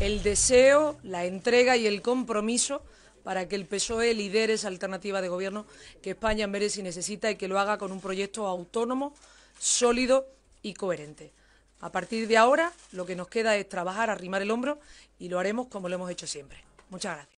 El deseo, la entrega y el compromiso para que el PSOE lidere esa alternativa de gobierno que España merece y necesita y que lo haga con un proyecto autónomo, sólido y coherente. A partir de ahora lo que nos queda es trabajar, arrimar el hombro y lo haremos como lo hemos hecho siempre. Muchas gracias.